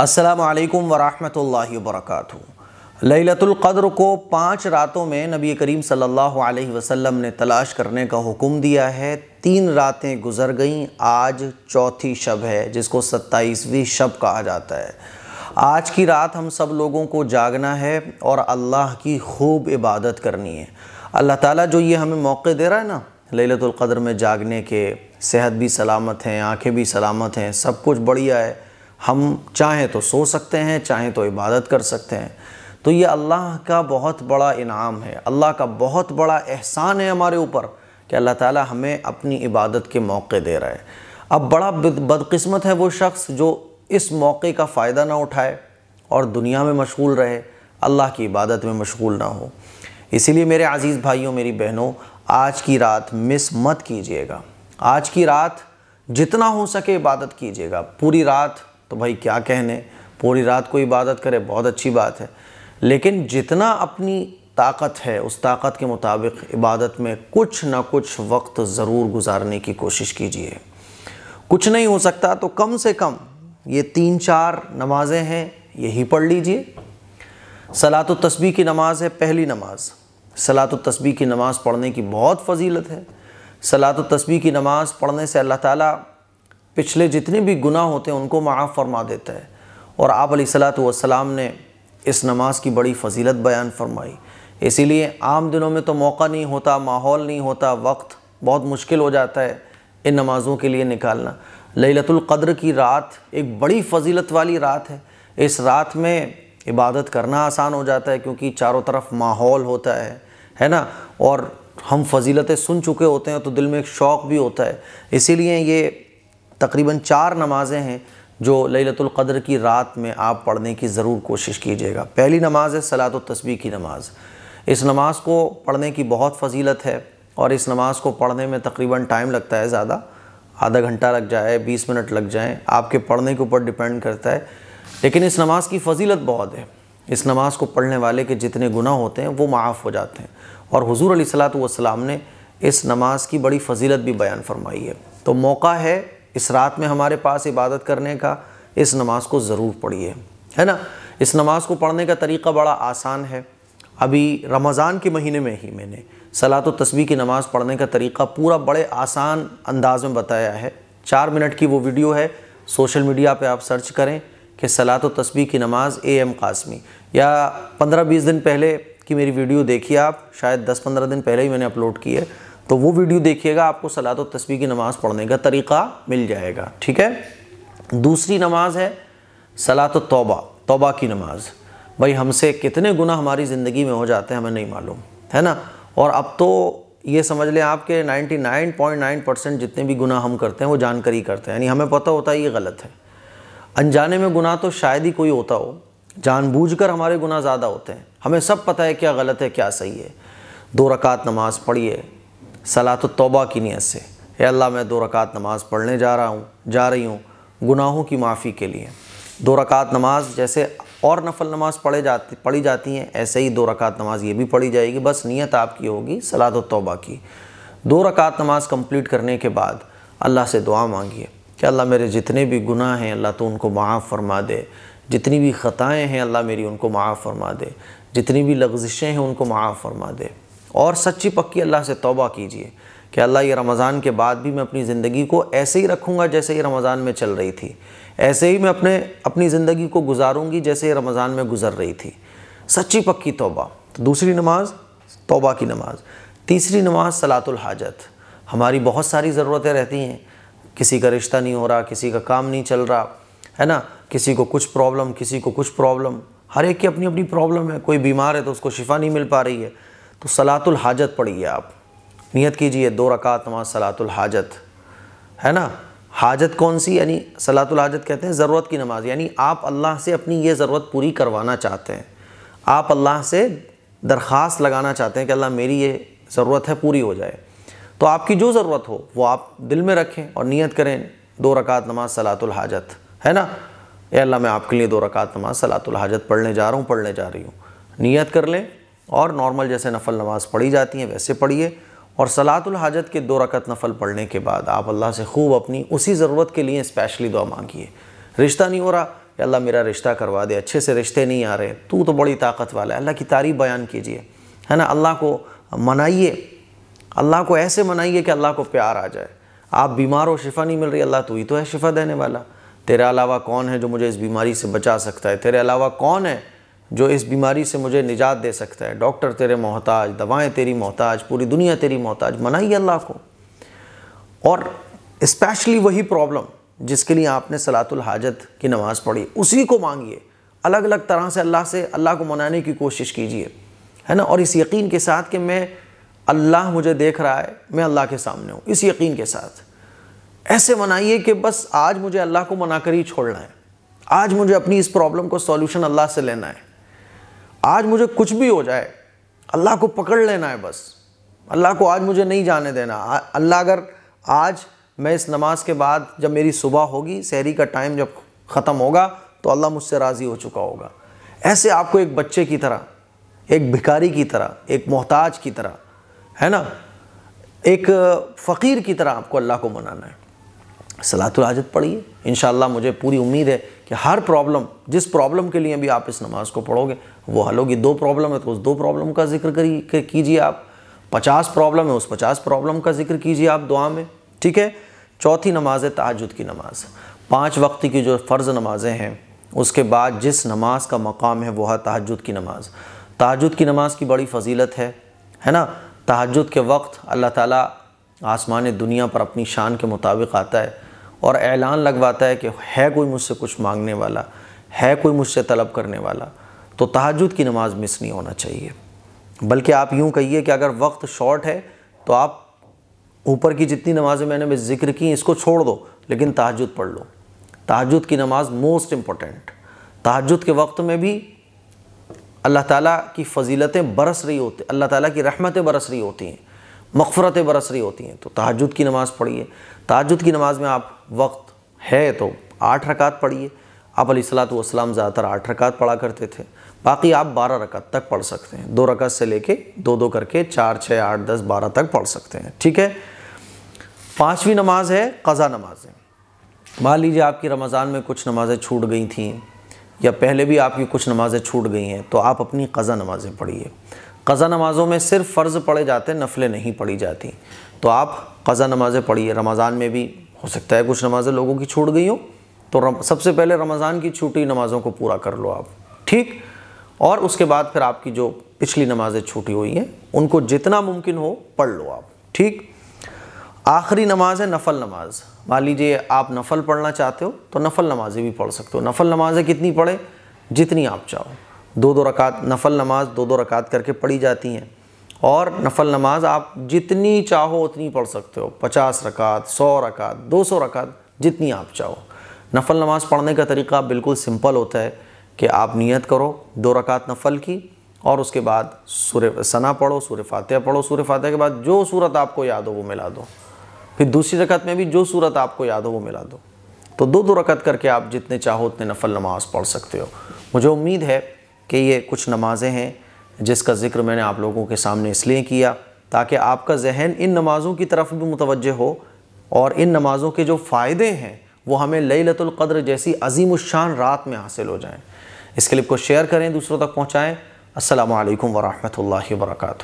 असलकम वरहल वर्क लतुल्क़द्र को पाँच रातों में नबी करीम सल्लल्लाहु अलैहि वसल्लम ने तलाश करने का हुक्म दिया है तीन रातें गुजर गईं आज चौथी शब है जिसको सत्ताईसवीं शब कहा जाता है आज की रात हम सब लोगों को जागना है और अल्लाह की खूब इबादत करनी है अल्लाह ताला जो ये हमें मौके दे रहा है ना लतुल्क़द्र में जागने के सेहत भी सलामत हैं आँखें भी सलामत हैं सब कुछ बढ़िया है हम चाहें तो सो सकते हैं चाहें तो इबादत कर सकते हैं तो ये अल्लाह का बहुत बड़ा इनाम है अल्लाह का बहुत बड़ा एहसान है हमारे ऊपर कि अल्लाह ताला हमें अपनी इबादत के मौके दे रहा है अब बड़ा बदकिस्मत है वो शख्स जो इस मौके का फ़ायदा ना उठाए और दुनिया में मशगूल रहे अल्लाह की इबादत में मशगूल ना हो इसीलिए मेरे अज़ीज़ भाइयों मेरी बहनों आज की रात मिस मत कीजिएगा आज की रात जितना हो सके इबादत कीजिएगा पूरी रात तो भाई क्या कहने पूरी रात को इबादत करे बहुत अच्छी बात है लेकिन जितना अपनी ताकत है उस ताकत के मुताबिक इबादत में कुछ ना कुछ वक्त ज़रूर गुजारने की कोशिश कीजिए कुछ नहीं हो सकता तो कम से कम ये तीन चार नमाज़ें हैं यही पढ़ लीजिए सलात तस्बी की नमाज़ है पहली नमाज़ सलात तस्बी की नमाज़ पढ़ने की बहुत फजीलत है सलात तस्बी की नमाज़ पढ़ने से अल्लाह ताला पिछले जितने भी गुनाह होते हैं उनको माफ़ फरमा देता है और आप सलाम ने इस नमाज की बड़ी फजीलत बयान फरमाई इसीलिए आम दिनों में तो मौका नहीं होता माहौल नहीं होता वक्त बहुत मुश्किल हो जाता है इन नमाज़ों के लिए निकालना लतुल्क़द्र की रात एक बड़ी फजीलत वाली रात है इस रात में इबादत करना आसान हो जाता है क्योंकि चारों तरफ माहौल होता है है ना और हम फजीलतें सुन चुके होते हैं तो दिल में एक शौक़ भी होता है इसीलिए ये तकरीबन चार नमाज़ें हैं जो ललतुल्क़द्र क़द्र की रात में आप पढ़ने की ज़रूर कोशिश कीजिएगा पहली नमाज है सलात तस्बी की नमाज़ इस नमाज़ को पढ़ने की बहुत फजीलत है और इस नमाज़ को पढ़ने में तकरीबन टाइम लगता है ज़्यादा आधा घंटा लग जाए बीस मिनट लग जाए आपके पढ़ने के ऊपर डिपेंड करता है लेकिन इस नमाज़ की फजीलत बहुत है इस नमाज़ को पढ़ने वाले के जितने गुनाह होते हैं वो माफ़ हो जाते हैं और हजूर सलात वसलाम ने इस नमाज़ की बड़ी फजीलत भी बयान फरमाई है तो मौका है इस रात में हमारे पास इबादत करने का इस नमाज को ज़रूर पढ़िए है ना इस नमाज को पढ़ने का तरीका बड़ा आसान है अभी रमज़ान के महीने में ही मैंने सलात व तस्वी की नमाज़ पढ़ने का तरीका पूरा बड़े आसान अंदाज में बताया है चार मिनट की वो वीडियो है सोशल मीडिया पे आप सर्च करें कि सलात तस्वी की नमाज़ ए एम कासमी या पंद्रह बीस दिन पहले की मेरी वीडियो देखिए आप शायद दस पंद्रह दिन पहले ही मैंने अपलोड की है तो वो वीडियो देखिएगा आपको सलात और तस्वीर की नमाज़ पढ़ने का तरीक़ा मिल जाएगा ठीक है दूसरी नमाज है सलात तौबा तौबा की नमाज़ भाई हमसे कितने गुना हमारी ज़िंदगी में हो जाते हैं हमें नहीं मालूम है ना और अब तो ये समझ लें आपके 99.9 परसेंट जितने भी गुना हम करते हैं वो जानकारी करते हैं यानी हमें पता होता है ये गलत है अनजाने में गुना तो शायद ही कोई होता हो जानबूझकर हमारे गुना ज़्यादा होते हैं हमें सब पता है क्या गलत है क्या सही है दो रकात नमाज़ पढ़िए सलात तोबा की नीयत से ए अल्लाह मैं दो रकात नमाज़ पढ़ने जा रहा हूँ जा रही हूँ गुनाहों की माफ़ी के लिए दो रकात नमाज जैसे और नफल नमाज पढ़े जाती पढ़ी जाती हैं ऐसे ही दो रकात नमाज ये भी पढ़ी जाएगी बस नीयत आपकी होगी सलात तोबा की दो रकात नमाज कम्प्लीट करने के बाद अल्लाह से दुआ मांगिए कि अल्लाह मेरे जितने भी गुनाह हैं अल्लाह तो उनको माफ़ फरमा दे जितनी भी ख़ताएँ हैं अल्लाह मेरी उनको माफ़ फरमा दे जितनी भी लग्जिशें हैं उनको माफ़ फरमा दे और सच्ची पक्की अल्लाह से तौबा कीजिए कि अल्लाह ये रमज़ान के बाद भी मैं अपनी ज़िंदगी को ऐसे ही रखूँगा जैसे ये रमज़ान में चल रही थी ऐसे ही मैं अपने अपनी ज़िंदगी को गुजारूँगी जैसे ये रमज़ान में गुजर रही थी सच्ची पक्की तौबा तो दूसरी नमाज तौबा की नमाज तीसरी नमाज सलातुल हाजत हमारी बहुत सारी ज़रूरतें रहती हैं किसी का रिश्ता नहीं हो रहा किसी का काम नहीं चल रहा है ना किसी को कुछ प्रॉब्लम किसी को कुछ प्रॉब्लम हर एक की अपनी अपनी प्रॉब्लम है कोई बीमार है तो उसको शिफा नहीं मिल पा रही है तो सलातुल हाजत पढ़िए आप नियत कीजिए दो रकात नमाज सलातुल हाजत है ना हाजत कौन सी यानी सलातुल हाजत कहते हैं ज़रूरत की नमाज यानी आप अल्लाह से अपनी ये ज़रूरत पूरी करवाना चाहते हैं आप अल्लाह से दरख्वास्त लगाना चाहते हैं कि अल्लाह मेरी ये ज़रूरत है पूरी हो जाए तो आपकी जो ज़रूरत हो वो आप दिल में रखें और नियत करें दो रकात नमाज सलातुल हाजत है ना ए अल्लाह मैं आपके लिए दो रकात नमाज सलातुल हाजत पढ़ने जा रहा हूँ पढ़ने जा रही हूँ नियत कर लें और नॉर्मल जैसे नफल नमाज पढ़ी जाती हैं वैसे पढ़िए और सलातुल हाजत के दो रकत नफल पढ़ने के बाद आप अल्लाह से खूब अपनी उसी ज़रूरत के लिए स्पेशली दुआ मांगिए रिश्ता नहीं हो रहा कि अल्लाह मेरा रिश्ता करवा दे अच्छे से रिश्ते नहीं आ रहे तू तो बड़ी ताकत वाला है अल्लाह की तारीफ बयान कीजिए है ना अल्लाह को मनाइए अल्लाह को ऐसे मनाइए कि अल्लाह को प्यार आ जाए आप बीमार हो शिफा नहीं मिल रही अल्लाह तू ही तो है शिफा देने वाला तेरे अलावा कौन है जो मुझे इस बीमारी से बचा सकता है तेरे अलावा कौन है जो इस बीमारी से मुझे निजात दे सकता है डॉक्टर तेरे मोहताज दवाएं तेरी मोहताज पूरी दुनिया तेरी मोहताज मनाइए अल्लाह को और इस्पेशली वही प्रॉब्लम जिसके लिए आपने सलातुल हाजत की नमाज़ पढ़ी उसी को मांगिए अलग अलग तरह से अल्लाह से अल्लाह को मनाने की कोशिश कीजिए है ना और इस यकीन के साथ कि मैं अल्लाह मुझे देख रहा है मैं अल्लाह के सामने हूँ इस यकीन के साथ ऐसे मनाइए कि बस आज मुझे अल्लाह को मना कर ही छोड़ना है आज मुझे अपनी इस प्रॉब्लम को सॉल्यूशन अल्लाह से लेना है आज मुझे कुछ भी हो जाए अल्लाह को पकड़ लेना है बस अल्लाह को आज मुझे नहीं जाने देना अल्लाह अगर आज मैं इस नमाज के बाद जब मेरी सुबह होगी शहरी का टाइम जब ख़त्म होगा तो अल्लाह मुझसे राज़ी हो चुका होगा ऐसे आपको एक बच्चे की तरह एक भिकारी की तरह एक मोहताज की तरह है ना एक फ़कीर की तरह आपको अल्लाह को मनाना है सलातुलाजत पढ़िए इन मुझे पूरी उम्मीद है कि हर प्रॉब्लम जिस प्रॉब्लम के लिए भी आप इस नमाज़ को पढ़ोगे वो हल होगी दो प्रॉब्लम है तो उस दो प्रॉब्लम का जिक्र करिए कीजिए आप पचास प्रॉब्लम है उस पचास प्रॉब्लम का जिक्र कीजिए आप दुआ में ठीक है चौथी नमाज है तहजद की नमाज़ पाँच वक्त की जो फ़र्ज़ नमाज़ें हैं उसके बाद जिस नमाज का मकाम है वह है तहजद की नमाज़ तहजद की नमाज़ की बड़ी फजीलत है है ना तहजद के वक्त अल्लाह ताली आसमान दुनिया पर अपनी शान के मुताबिक आता है और ऐलान लगवाता है कि है कोई मुझसे कुछ मांगने वाला है कोई मुझसे तलब करने वाला तो तहजद की नमाज मिस नहीं होना चाहिए बल्कि आप यूँ कहिए कि अगर वक्त शॉर्ट है तो आप ऊपर की जितनी नमाजें मैंने जिक्र की इसको छोड़ दो लेकिन तहजद पढ़ लो तहजद की नमाज मोस्ट इम्पॉर्टेंट तहजद के वक्त में भी अल्लाह ताला की फजीलतें बरस रही होती अल्लाह ताला की रहमतें बरस रही होती हैं मकफरत बरसरी होती हैं तो तहजद की नमाज़ पढ़िए तहजद की नमाज़ में आप वक्त है तो आठ रकात पढ़िए आप सलात वसलाम ज़्यादातर आठ रकात पढ़ा करते थे बाकी आप बारह रकात तक पढ़ सकते हैं दो रकात से लेके दो दो करके चार छः आठ दस बारह तक पढ़ सकते हैं ठीक है पाँचवीं नमाज है कज़ा नमाजें मान लीजिए आपकी रमज़ान में कुछ नमाज़ें छूट गई थी या पहले भी आपकी कुछ नमाज़ें छूट गई हैं तो आप अपनी कज़ा नमाज़ें पढ़िए कज़ा नमाज़ों में सिर्फ फ़र्ज़ पढ़े जाते नफलें नहीं पढ़ी जाती तो आप कज़ा नमाज़ें पढ़िए रमज़ान में भी हो सकता है कुछ नमाज़ें लोगों की छूट गई हों तो सबसे पहले रमज़ान की छूटी नमाज़ों को पूरा कर लो आप ठीक और उसके बाद फिर आपकी जो पिछली नमाज़ें छूटी हुई हैं उनको जितना मुमकिन हो पढ़ लो आप ठीक आखिरी नमाज है नफल नमाज मान लीजिए आप नफल पढ़ना चाहते हो तो नफल नमाज़ें भी पढ़ सकते हो नफल नमाज़ें कितनी पढ़े जितनी आप चाहो दो दो रकात नफल नमाज दो दो रकात करके पढ़ी जाती हैं और नफल नमाज आप जितनी चाहो उतनी पढ़ सकते हो पचास रकात सौ रकात दो सौ रकात जितनी आप चाहो नफल नमाज पढ़ने का तरीका बिल्कुल सिंपल होता है कि आप नियत करो दो रकात नफल की और उसके बाद सूर्य सना पढ़ो सूर्य फातह पढ़ो सूर्य फातह के बाद जो सूरत आपको याद हो वो मिला दो फिर दूसरी रकत में भी जो सूरत आपको याद हो वो मिला दो तो दो दो रकत करके आप जितने चाहो उतने नफल नमाज पढ़ सकते हो मुझे उम्मीद है कि ये कुछ नमाज़ें हैं जिसका ज़िक्र मैंने आप लोगों के सामने इसलिए किया ताकि आपका जहन इन नमाज़ों की तरफ भी मुतवजह हो और इन नमाज़ों के जो फ़ायदे हैं वो हमें लतुल्क़द्र जैसी अजीम शान रात में हासिल हो जाएँ इस क्लिप को शेयर करें दूसरों तक पहुँचाएँ असल वरहमल वर्का